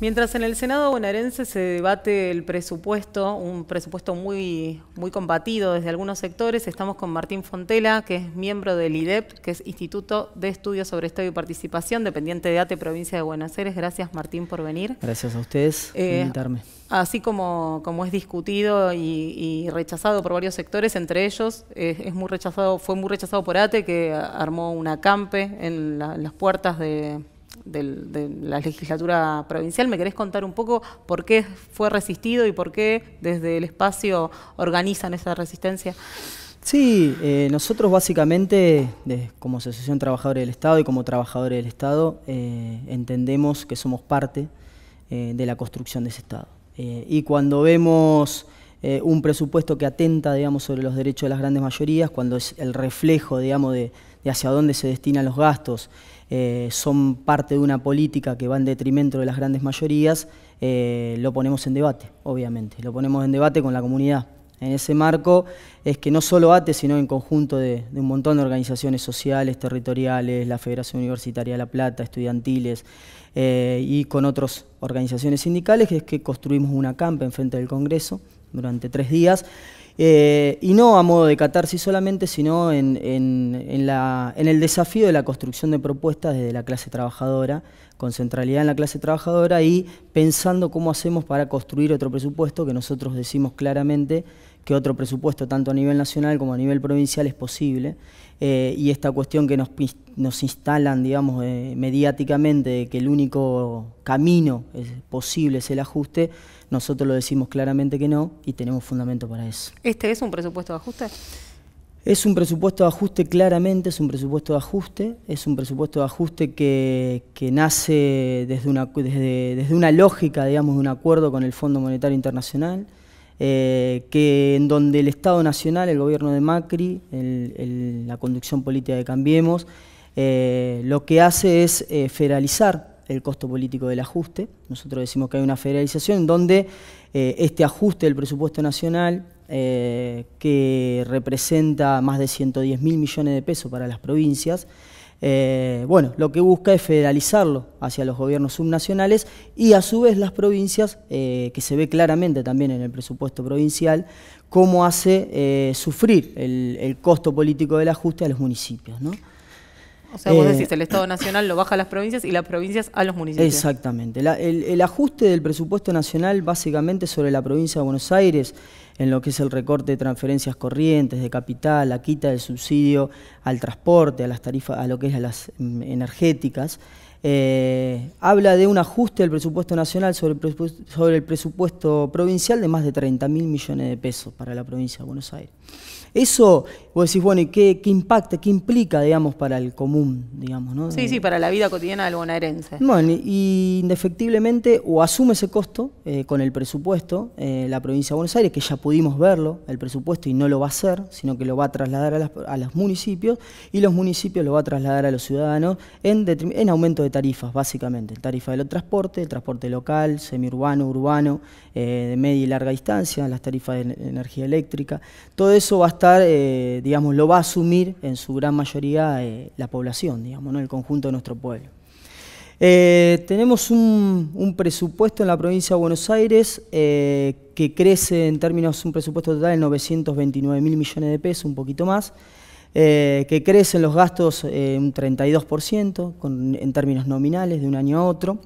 Mientras en el Senado bonaerense se debate el presupuesto, un presupuesto muy, muy combatido desde algunos sectores, estamos con Martín Fontela, que es miembro del IDEP, que es Instituto de Estudios sobre Estudio y Participación, dependiente de ATE Provincia de Buenos Aires. Gracias Martín por venir. Gracias a ustedes por eh, invitarme. Así como, como es discutido y, rechazado por varios sectores, entre ellos eh, es muy rechazado, fue muy rechazado por ATE, que armó una CAMPE en las puertas de de la legislatura provincial. ¿Me querés contar un poco por qué fue resistido y por qué desde el espacio organizan esa resistencia? Sí, eh, nosotros básicamente, como Asociación Trabajadores del Estado y como trabajadores del Estado, eh, entendemos que somos parte eh, de la construcción de ese Estado. y cuando vemos un presupuesto que atenta, digamos, sobre los derechos de las grandes mayorías, cuando es el reflejo, digamos, de, de hacia dónde se destinan los gastos, eh, son parte de una política que va en detrimento de las grandes mayorías, eh, lo ponemos en debate, obviamente, lo ponemos en debate con la comunidad. En ese marco es que no solo ATE, sino en conjunto de, un montón de organizaciones sociales, territoriales, la Federación Universitaria de La Plata, estudiantiles eh, y con otras organizaciones sindicales, es que construimos una campa enfrente del Congreso durante tres días, eh, y no a modo de catarsis solamente, sino en, en, la, en, el desafío de la construcción de propuestas desde la clase trabajadora, con centralidad en la clase trabajadora y pensando cómo hacemos para construir otro presupuesto que nosotros decimos claramente que otro presupuesto, tanto a nivel nacional como a nivel provincial, es posible. Eh, y esta cuestión que nos, instalan, digamos, eh, mediáticamente, de que el único camino es posible es el ajuste, nosotros lo decimos claramente que no y tenemos fundamento para eso. ¿Este es un presupuesto de ajuste? Es un presupuesto de ajuste, claramente es un presupuesto de ajuste, es un presupuesto de ajuste que, nace desde una, desde una lógica, de un acuerdo con el Fondo Monetario Internacional, eh, que en donde el Estado Nacional, el gobierno de Macri, la conducción política de Cambiemos, eh, lo que hace es eh, federalizar el costo político del ajuste. Nosotros decimos que hay una federalización en donde este ajuste del presupuesto nacional, que representa más de 110 mil millones de pesos para las provincias, eh, bueno, lo que busca es federalizarlo hacia los gobiernos subnacionales y a su vez las provincias, eh, que se ve claramente también en el presupuesto provincial, cómo hace eh, sufrir el, el, costo político del ajuste a los municipios. ¿no? O sea, vos decís, eh, el Estado Nacional lo baja a las provincias y las provincias a los municipios. Exactamente. el, ajuste del presupuesto nacional básicamente sobre la provincia de Buenos Aires, en lo que es el recorte de transferencias corrientes, de capital, la quita del subsidio al transporte, a las tarifas, a lo que es a las energéticas, eh, habla de un ajuste del presupuesto nacional sobre sobre el presupuesto provincial de más de 30 mil millones de pesos para la provincia de Buenos Aires. Eso, vos decís, bueno, ¿y qué, qué impacta, qué implica, digamos, para el común, digamos, ¿no? Sí, sí, eh, para la vida cotidiana del bonaerense. Bueno, y indefectiblemente o asume ese costo eh, con el presupuesto eh, la provincia de Buenos Aires, que ya pudimos verlo, el presupuesto, y no lo va a hacer, sino que lo va a trasladar a, los municipios, y los municipios lo va a trasladar a los ciudadanos en, en aumento de tarifas, básicamente. Tarifa del transporte, el transporte local, semiurbano, urbano, de media y larga distancia, las tarifas de energía eléctrica, todo eso va a estar eh, digamos, lo va a asumir en su gran mayoría eh, la población, digamos, el conjunto de nuestro pueblo. Eh, tenemos un, presupuesto en la provincia de Buenos Aires que crece en términos, un presupuesto total de 929 mil millones de pesos, un poquito más, que en los gastos un 32% en términos nominales de un año a otro.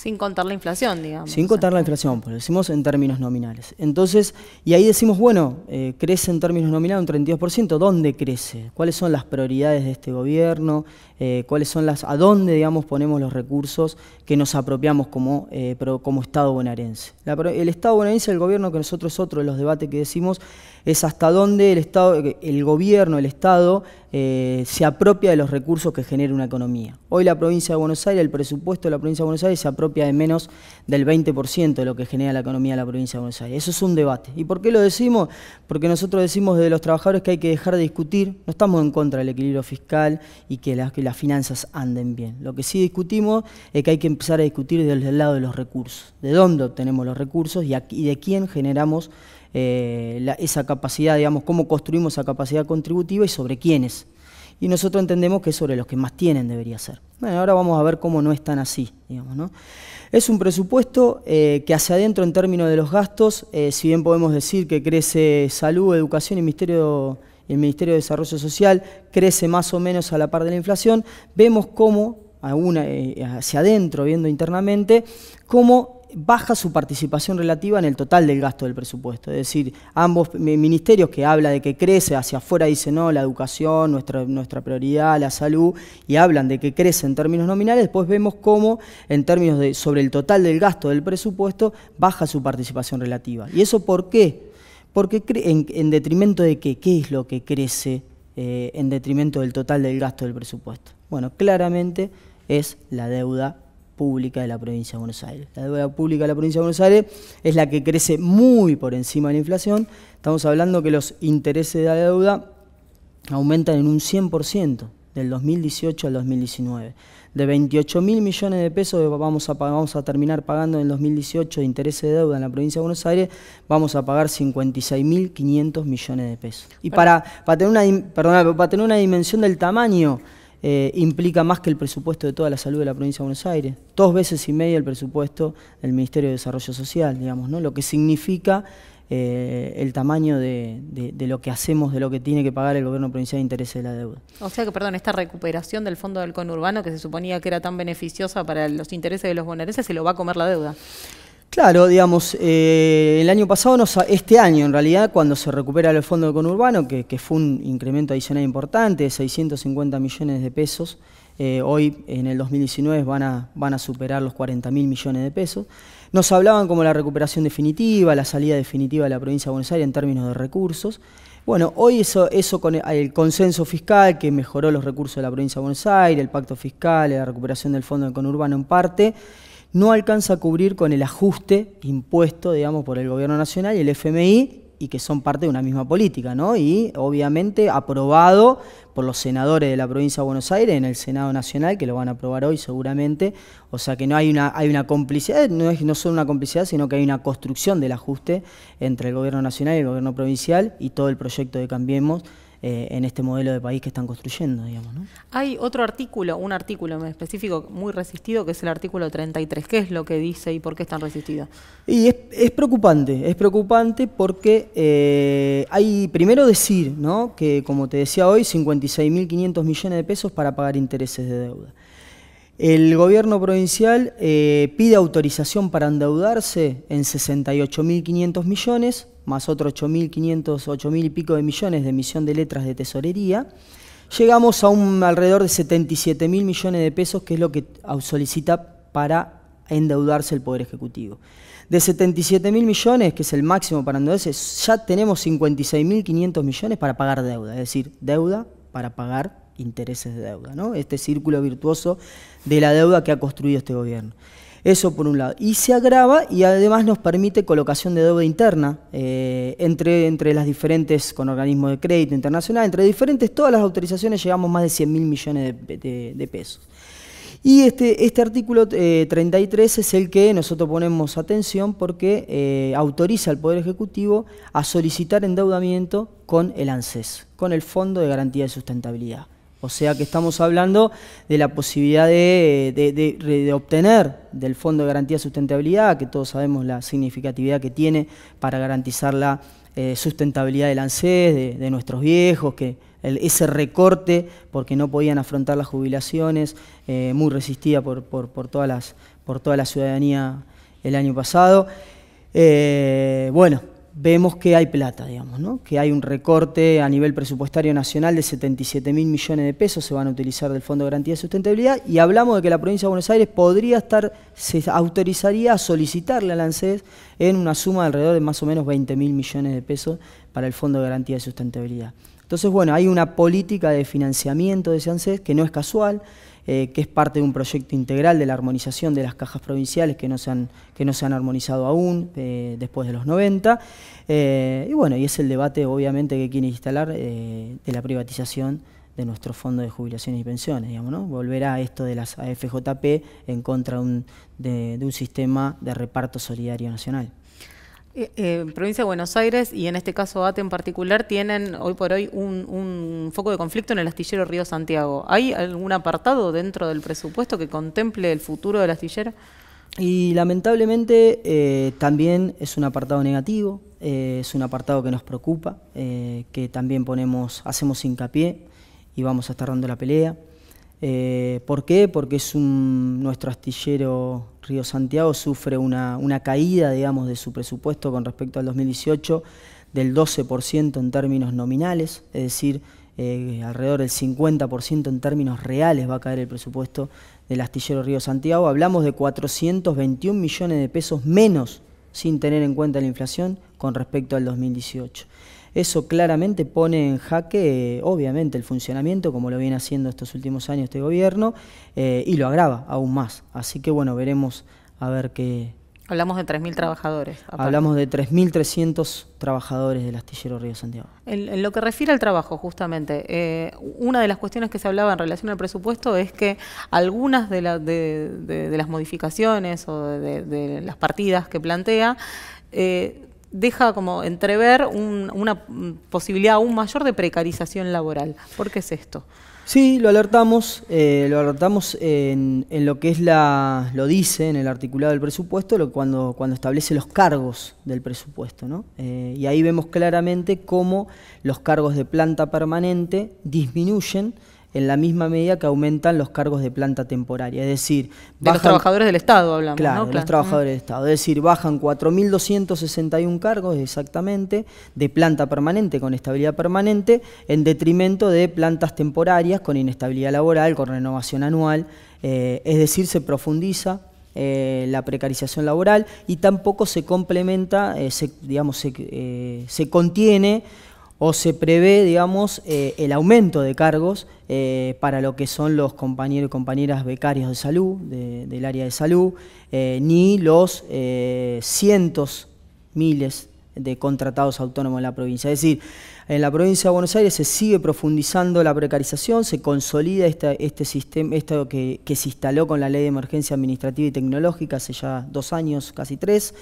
Sin contar la inflación, digamos. Sin contar la inflación, pues decimos en términos nominales. Entonces, y ahí decimos, bueno, eh, crece en términos nominales un 32%, ¿dónde crece? ¿Cuáles son las prioridades de este gobierno? Eh, ¿Cuáles son las, a dónde, digamos, ponemos los recursos que nos apropiamos como, eh, como Estado bonaerense? el Estado bonaerense, el gobierno que nosotros, otro de los debates que decimos, es hasta dónde el Estado, el gobierno, el Estado, eh, se apropia de los recursos que genera una economía. Hoy la provincia de Buenos Aires, el presupuesto de la provincia de Buenos Aires se apropia de menos del 20% de lo que genera la economía de la provincia de Buenos Aires. Eso es un debate. ¿Y por qué lo decimos? Porque nosotros decimos desde los trabajadores que hay que dejar de discutir, no estamos en contra del equilibrio fiscal y que las, finanzas anden bien. Lo que sí discutimos es que hay que empezar a discutir desde el lado de los recursos, de dónde obtenemos los recursos y, y de quién generamos eh, esa capacidad, digamos, cómo construimos esa capacidad contributiva y sobre quiénes. Y nosotros entendemos que sobre los que más tienen debería ser. Bueno, ahora vamos a ver cómo no es tan así, digamos, ¿no? Es un presupuesto eh, que hacia adentro en términos de los gastos, eh, si bien podemos decir que crece salud, educación y el Ministerio de Desarrollo Social crece más o menos a la par de la inflación, vemos cómo, hacia adentro, viendo internamente, cómo baja su participación relativa en el total del gasto del presupuesto. Es decir, ambos ministerios que habla de que crece, hacia afuera dice no, la educación, nuestra, nuestra prioridad, la salud, y hablan de que crece en términos nominales, después vemos cómo en términos de sobre el total del gasto del presupuesto baja su participación relativa. ¿Y eso por qué? Porque en, detrimento de qué, qué es lo que crece eh, en detrimento del total del gasto del presupuesto. Bueno, claramente es la deuda pública de la provincia de Buenos Aires. La deuda pública de la provincia de Buenos Aires es la que crece muy por encima de la inflación. Estamos hablando que los intereses de la deuda aumentan en un 100% del 2018 al 2019. De 28 mil millones de pesos vamos a, vamos a terminar pagando en el 2018 de intereses de deuda en la provincia de Buenos Aires, vamos a pagar 56.500 millones de pesos. Y para, para, tener una, para tener una dimensión del tamaño eh, implica más que el presupuesto de toda la salud de la provincia de Buenos Aires, dos veces y media el presupuesto del Ministerio de Desarrollo Social, digamos, ¿no? lo que significa eh, el tamaño de, lo que hacemos, de lo que tiene que pagar el gobierno provincial de intereses de la deuda. O sea que, perdón, esta recuperación del fondo del conurbano que se suponía que era tan beneficiosa para los intereses de los bonaerenses se lo va a comer la deuda. Claro, digamos, eh, el año pasado, este año en realidad, cuando se recupera el fondo de conurbano, que, fue un incremento adicional importante de 650 millones de pesos, eh, hoy en el 2019 van a, superar los 40 mil millones de pesos. Nos hablaban como la recuperación definitiva, la salida definitiva de la provincia de Buenos Aires en términos de recursos. Bueno, hoy eso, con el, consenso fiscal que mejoró los recursos de la provincia de Buenos Aires, el pacto fiscal, la recuperación del fondo de conurbano en parte, no alcanza a cubrir con el ajuste impuesto, digamos, por el Gobierno Nacional y el FMI, y que son parte de una misma política, ¿no? Y obviamente aprobado por los senadores de la provincia de Buenos Aires en el Senado Nacional, que lo van a aprobar hoy seguramente. O sea que no hay una, hay una complicidad, no es no solo una complicidad, sino que hay una construcción del ajuste entre el gobierno nacional y el gobierno provincial y todo el proyecto de Cambiemos eh, en este modelo de país que están construyendo, digamos. Hay otro artículo, un artículo en específico muy resistido, que es el artículo 33. ¿Qué es lo que dice y por qué es tan resistido? Y es, preocupante, es preocupante porque eh, hay, primero decir, que como te decía hoy, 56.500 millones de pesos para pagar intereses de deuda. El gobierno provincial eh, pide autorización para endeudarse en 68.500 millones, más otros 8.500, 8.000 y pico de millones de emisión de letras de tesorería, llegamos a un alrededor de 77.000 millones de pesos, que es lo que solicita para endeudarse el Poder Ejecutivo. De 77.000 millones, que es el máximo para endeudarse, ya tenemos 56.500 millones para pagar deuda, es decir, deuda para pagar intereses de deuda, este círculo virtuoso de la deuda que ha construido este gobierno. Eso por un lado. Y se agrava y además nos permite colocación de deuda interna eh, entre, entre las diferentes, con organismos de crédito internacional, entre diferentes, todas las autorizaciones llegamos más de 100 mil millones de, pesos. Y este, este artículo 33 eh, es el que nosotros ponemos atención porque eh, autoriza al Poder Ejecutivo a solicitar endeudamiento con el ANSES, con el Fondo de Garantía de Sustentabilidad. O sea que estamos hablando de la posibilidad de, obtener del Fondo de Garantía de Sustentabilidad, que todos sabemos la significatividad que tiene para garantizar la eh, sustentabilidad del ANSES, de, nuestros viejos, que ese recorte porque no podían afrontar las jubilaciones, eh, muy resistida por, toda la ciudadanía el año pasado. Eh, bueno, vemos que hay plata, digamos, ¿no? que hay un recorte a nivel presupuestario nacional de 77 mil millones de pesos se van a utilizar del Fondo de Garantía de Sustentabilidad y hablamos de que la provincia de Buenos Aires podría estar, se autorizaría a solicitarle al ANSES en una suma de alrededor de más o menos 20 mil millones de pesos para el Fondo de Garantía de Sustentabilidad. Entonces, bueno, hay una política de financiamiento de ese ANSES que no es casual, eh, que es parte de un proyecto integral de la armonización de las cajas provinciales que no se han, que no se han armonizado aún eh, después de los 90. Eh, y bueno, y es el debate obviamente que quiere instalar de la privatización de nuestro fondo de jubilaciones y pensiones, digamos, ¿no? Volverá esto de las AFJP en contra de un sistema de reparto solidario nacional. Eh, provincia de Buenos Aires y en este caso ATE en particular tienen hoy por hoy un, foco de conflicto en el astillero Río Santiago. ¿Hay algún apartado dentro del presupuesto que contemple el futuro del astillero? Y lamentablemente eh, también es un apartado negativo, eh, es un apartado que nos preocupa, que también ponemos, hacemos hincapié y vamos a estar dando la pelea. ¿Por qué? Porque es nuestro astillero Río Santiago sufre una, caída, digamos, de su presupuesto con respecto al 2018 del 12% en términos nominales, es decir, eh, alrededor del 50% en términos reales va a caer el presupuesto del astillero Río Santiago. Hablamos de 421 millones de pesos menos sin tener en cuenta la inflación con respecto al 2018. Eso claramente pone en jaque, obviamente, el funcionamiento, como lo viene haciendo estos últimos años este gobierno, eh, y lo agrava aún más. Así que, bueno, veremos a ver qué... Hablamos de 3.000 trabajadores. Hablamos de 3.300 trabajadores del astillero Río Santiago. En, lo que refiere al trabajo, justamente, eh, una de las cuestiones que se hablaba en relación al presupuesto es que algunas de, las modificaciones o de, las partidas que plantea eh, deja como entrever una posibilidad aún mayor de precarización laboral. ¿Por qué es esto? Sí, lo alertamos, eh, lo alertamos en, lo que es la, lo dice en el articulado del presupuesto, cuando, cuando establece los cargos del presupuesto, ¿no? Eh, y ahí vemos claramente cómo los cargos de planta permanente disminuyen en la misma medida que aumentan los cargos de planta temporaria. Es decir, de los trabajadores del Estado hablamos. Claro, los trabajadores mm. del Estado. Es decir, bajan 4.261 cargos exactamente de planta permanente con estabilidad permanente en detrimento de plantas temporarias con inestabilidad laboral, con renovación anual. Eh, es decir, se profundiza eh, la precarización laboral y tampoco se complementa, eh, digamos, se contiene o se prevé, digamos, eh, el aumento de cargos eh, para lo que son los compañeros y compañeras becarios de salud, del área de salud, eh, ni los cientos, miles de contratados autónomos en la provincia. Es decir, en la provincia de Buenos Aires se sigue profundizando la precarización, se consolida este, sistema, esto que, que se instaló con la ley de emergencia administrativa y tecnológica hace ya dos años, casi tres,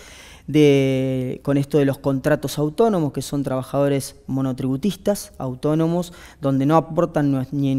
con esto de los contratos autónomos, que son trabajadores monotributistas, autónomos, donde no aportan ni,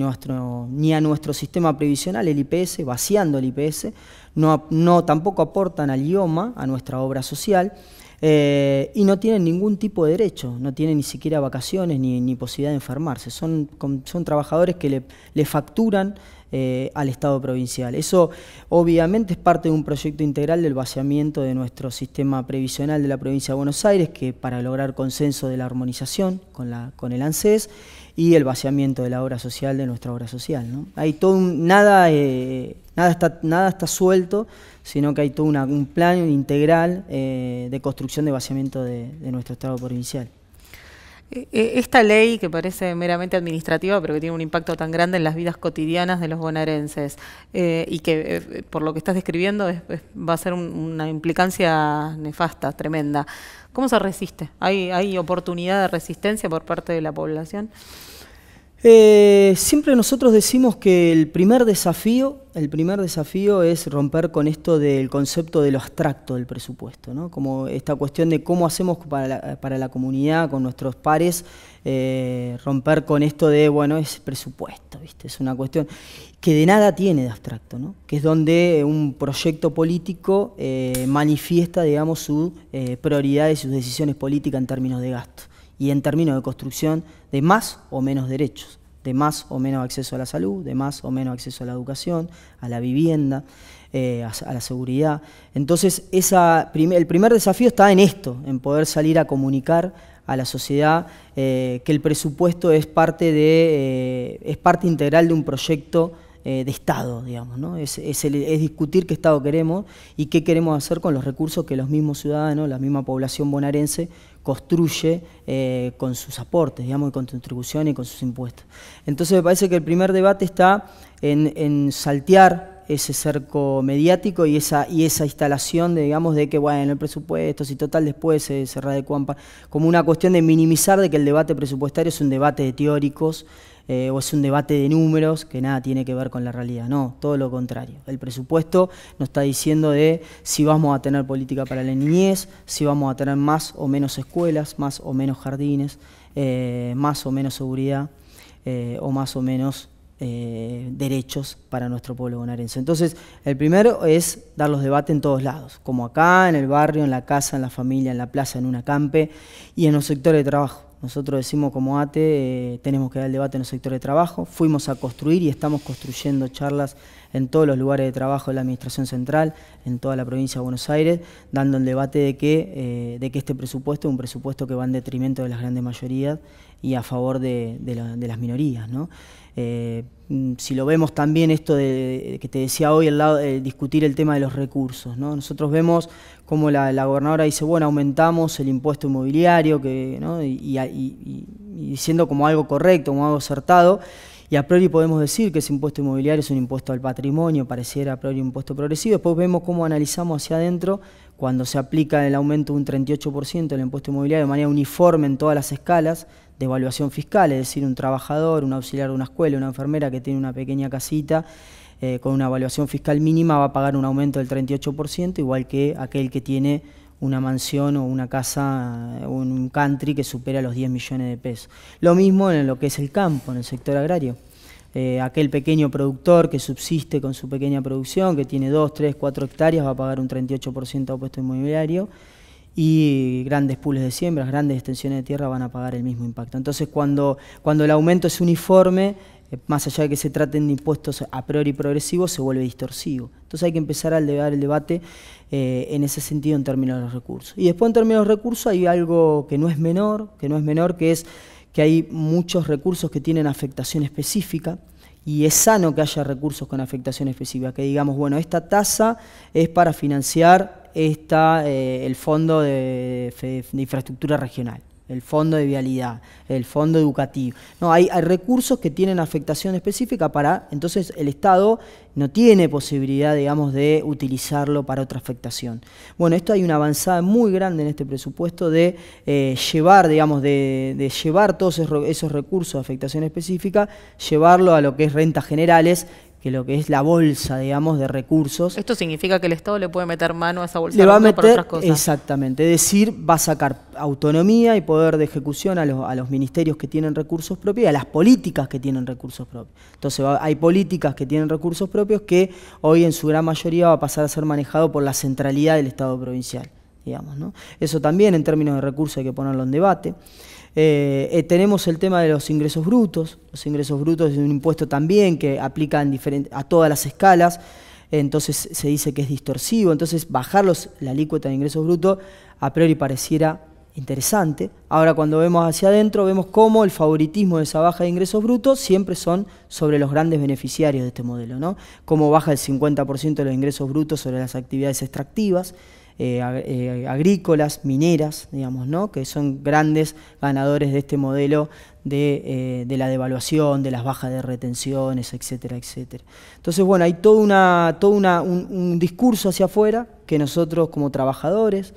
a nuestro sistema previsional, el IPS, vaciando el IPS, no, tampoco aportan al IOMA, a nuestra obra social. Eh, y no tienen ningún tipo de derecho, no tienen ni siquiera vacaciones ni, posibilidad de enfermarse. Son, son trabajadores que le facturan eh, al Estado provincial. Eso obviamente es parte de un proyecto integral del vaciamiento de nuestro sistema previsional de la provincia de Buenos Aires, que para lograr consenso de la armonización con, la, con el ANSES y el vaciamiento de la obra social de nuestra obra social. Hay todo nada, eh, nada, está, nada está suelto, sino que hay todo un plan integral eh, de construcción de vaciamiento de nuestro Estado provincial. Eh, eh, esta ley que parece meramente administrativa, pero que tiene un impacto tan grande en las vidas cotidianas de los bonaerenses eh, y que por lo que estás describiendo va a ser una implicancia nefasta, tremenda. ¿Cómo se resiste? ¿Hay oportunidad de resistencia por parte de la población? Eh, siempre nosotros decimos que el primer desafío, el primer desafío es romper con esto del concepto de lo abstracto del presupuesto, ¿no? como esta cuestión de cómo hacemos para la, comunidad, con nuestros pares, eh, romper con esto de, bueno, es presupuesto, ¿viste? es una cuestión que de nada tiene de abstracto, ¿no? que es donde un proyecto político eh, manifiesta, digamos, sus eh, prioridades y sus decisiones políticas en términos de gasto y en términos de construcción de más o menos derechos, de más o menos acceso a la salud, de más o menos acceso a la educación, a la vivienda, eh, a, la seguridad. Entonces, el primer desafío está en esto, en poder salir a comunicar a la sociedad eh, que el presupuesto es parte, de, eh, es parte integral de un proyecto eh, de Estado, digamos, ¿no? Es, discutir qué Estado queremos y qué queremos hacer con los recursos que los mismos ciudadanos, la misma población bonaerense construye eh, con sus aportes, digamos, y con contribuciones y con sus impuestos. Entonces me parece que el primer debate está en, saltear ese cerco mediático y esa, y esa instalación de, digamos, de que, bueno, el presupuesto, si total después se, de cuampa como una cuestión de minimizar de que el debate presupuestario es un debate de teóricos eh, o es un debate de números que nada tiene que ver con la realidad. No, todo lo contrario. El presupuesto nos está diciendo de si vamos a tener política para la niñez, si vamos a tener más o menos escuelas, más o menos jardines, eh, más o menos seguridad eh, o más o menos derechos para nuestro pueblo bonaerense. Entonces, el primero es dar los debates en todos lados, como acá, en el barrio, en la casa, en la familia, en la plaza, en un acampe y en los sectores de trabajo. Nosotros decimos como ATE, eh, tenemos que dar el debate en el sector de trabajo. Fuimos a construir y estamos construyendo charlas en todos los lugares de trabajo de la Administración Central, en toda la provincia de Buenos Aires, dando el debate de que, eh, de que este presupuesto es un presupuesto que va en detrimento de las grandes mayorías y a favor de, las minorías. Eh, mm, si lo vemos también esto de, que te decía hoy, al lado, eh, discutir el tema de los recursos. ¿no? Nosotros vemos cómo la, gobernadora dice, bueno, aumentamos el impuesto inmobiliario que, y, y, diciendo como algo correcto, como algo acertado. Y a priori podemos decir que ese impuesto inmobiliario es un impuesto al patrimonio, pareciera a priori un impuesto progresivo. Después vemos cómo analizamos hacia adentro cuando se aplica el aumento de un 38% del impuesto inmobiliario de manera uniforme en todas las escalas de evaluación fiscal, es decir, un trabajador, un auxiliar de una escuela, una enfermera que tiene una pequeña casita eh, con una evaluación fiscal mínima va a pagar un aumento del 38%, igual que aquel que tiene una mansión o una casa o eh, un country que supera los 10 millones de pesos. Lo mismo en lo que es el campo, en el sector agrario. Eh, aquel pequeño productor que subsiste con su pequeña producción, que tiene 2, 3, 4 hectáreas, va a pagar un 38% de impuesto inmobiliario y grandes pools de siembras, grandes extensiones de tierra van a pagar el mismo impacto. Entonces, cuando, cuando el aumento es uniforme, eh, más allá de que se traten de impuestos a priori progresivos, se vuelve distorsivo. Entonces hay que empezar a elevar el debate eh, en ese sentido en términos de los recursos. Y después en términos de recursos hay algo que no es menor, que no es menor, que es hay muchos recursos que tienen afectación específica y es sano que haya recursos con afectación específica, que digamos, bueno, esta tasa es para financiar esta, eh, el Fondo de Infraestructura Regional el fondo de vialidad, el fondo educativo. No, hay, recursos que tienen afectación específica para, entonces el Estado no tiene posibilidad, digamos, de utilizarlo para otra afectación. Bueno, esto hay una avanzada muy grande en este presupuesto de eh, llevar, digamos, de, llevar todos esos recursos de afectación específica, llevarlo a lo que es rentas generales que lo que es la bolsa, digamos, de recursos. Esto significa que el Estado le puede meter mano a esa bolsa le va a meter, otras cosas. Exactamente, es decir, va a sacar autonomía y poder de ejecución a los, ministerios que tienen recursos propios y a las políticas que tienen recursos propios. Entonces hay políticas que tienen recursos propios que hoy en su gran mayoría va a pasar a ser manejado por la centralidad del Estado provincial, digamos. ¿no? Eso también en términos de recursos hay que ponerlo en debate. Eh, eh, tenemos el tema de los ingresos brutos. Los ingresos brutos es un impuesto también que aplica a todas las escalas, entonces se dice que es distorsivo. Entonces, bajar la alícuota de ingresos brutos a priori pareciera interesante. Ahora, cuando vemos hacia adentro, vemos cómo el favoritismo de esa baja de ingresos brutos siempre son sobre los grandes beneficiarios de este modelo, Cómo baja el 50% de los ingresos brutos sobre las actividades extractivas. Eh, eh, agrícolas, mineras, digamos, ¿no? que son grandes ganadores de este modelo eh, de, la devaluación, de las bajas de retenciones, etcétera, etcétera. Entonces, bueno, hay todo, una, un, discurso hacia afuera que nosotros como trabajadores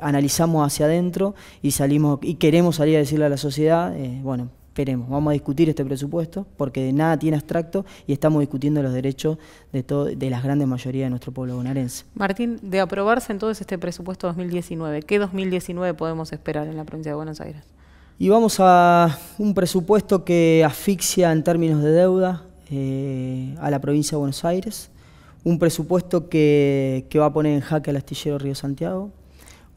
analizamos hacia adentro y salimos y queremos salir a decirle a la sociedad, bueno, esperemos, vamos a discutir este presupuesto porque de nada tiene abstracto y estamos discutiendo los derechos de, todo, de las grandes mayoría de nuestro pueblo bonaerense. Martín, de aprobarse entonces este presupuesto 2019, ¿qué 2019 podemos esperar en la provincia de Buenos Aires? Y vamos a un presupuesto que asfixia en términos de deuda eh, a la provincia de Buenos Aires, un presupuesto que, que va a poner en jaque al astillero Río Santiago,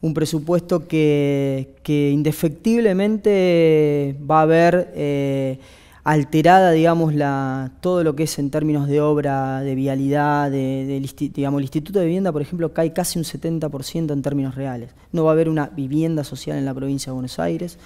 un presupuesto que, indefectiblemente va a ver eh, alterada, digamos, la, todo lo que es en términos de obra, de vialidad, digamos, el Instituto de Vivienda, por ejemplo, cae casi un 70% en términos reales. No va a haber una vivienda social en la provincia de Buenos Aires.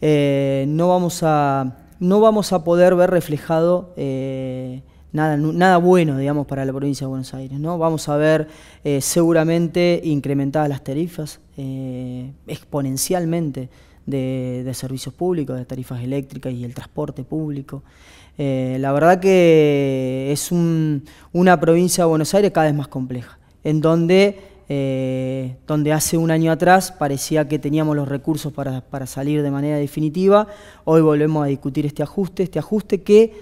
Eh, no, vamos a, no vamos a poder ver reflejado eh, nada, bueno, digamos, para la provincia de Buenos Aires. ¿no? Vamos a ver eh, seguramente incrementadas las tarifas eh, exponencialmente de, servicios públicos, de tarifas eléctricas y el transporte público. Eh, la verdad que es una provincia de Buenos Aires cada vez más compleja, en donde donde hace un año atrás parecía que teníamos los recursos para salir de manera definitiva, hoy volvemos a discutir este ajuste, este ajuste que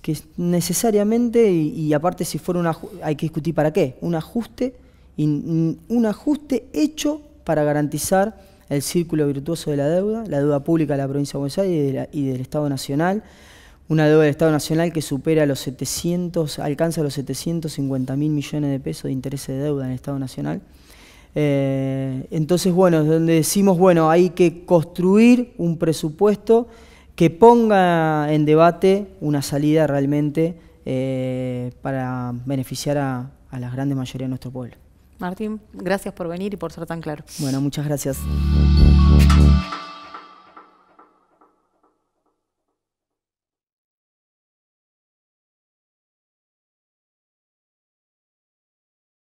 que necesariamente, y, aparte si fuera ajuste hay que discutir para qué, un ajuste, un ajuste hecho para garantizar el círculo virtuoso de la deuda, la deuda pública de la provincia de Buenos Aires y, del Estado Nacional, una deuda del Estado Nacional que supera los 700, alcanza los 750 mil millones de pesos de interés de deuda en el Estado Nacional. Eh, entonces, bueno, donde decimos, bueno, hay que construir un presupuesto que ponga en debate una salida realmente eh, para beneficiar a, a la gran mayoría de nuestro pueblo. Martín, gracias por venir y por ser tan claro. Bueno, muchas gracias.